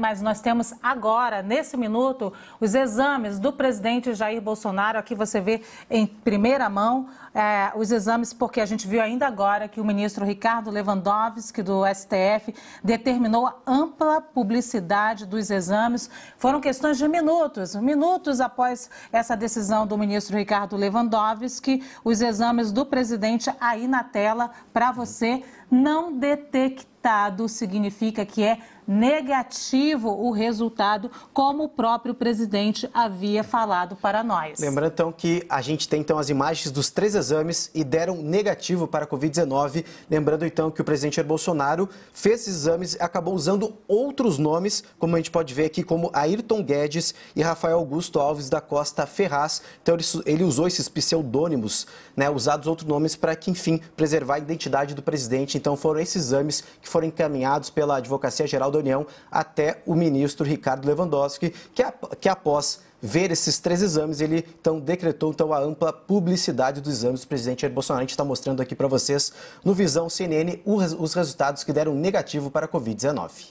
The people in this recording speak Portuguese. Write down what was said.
Mas nós temos agora, nesse minuto, os exames do presidente Jair Bolsonaro. Aqui você vê em primeira mão é, os exames, porque a gente viu ainda agora que o ministro Ricardo Lewandowski, do STF, determinou a ampla publicidade dos exames. Foram questões de minutos. Minutos após essa decisão do ministro Ricardo Lewandowski, os exames do presidente aí na tela para você não detectar resultado significa que é negativo o resultado, como o próprio presidente havia falado para nós. Lembrando então que a gente tem então as imagens dos três exames e deram negativo para a Covid-19. Lembrando então que o presidente Jair Bolsonaro fez esses exames e acabou usando outros nomes, como a gente pode ver aqui, como Ayrton Guedes e Rafael Augusto Alves da Costa Ferraz. Então ele, ele usou esses pseudônimos, né, usados outros nomes para que, enfim, preservar a identidade do presidente. Então foram esses exames que foram encaminhados pela Advocacia Geral da União até o ministro Ricardo Lewandowski, que, que após ver esses três exames, ele então decretou então a ampla publicidade dos exames O presidente Jair Bolsonaro. está mostrando aqui para vocês no Visão CNN os resultados que deram negativo para a Covid-19.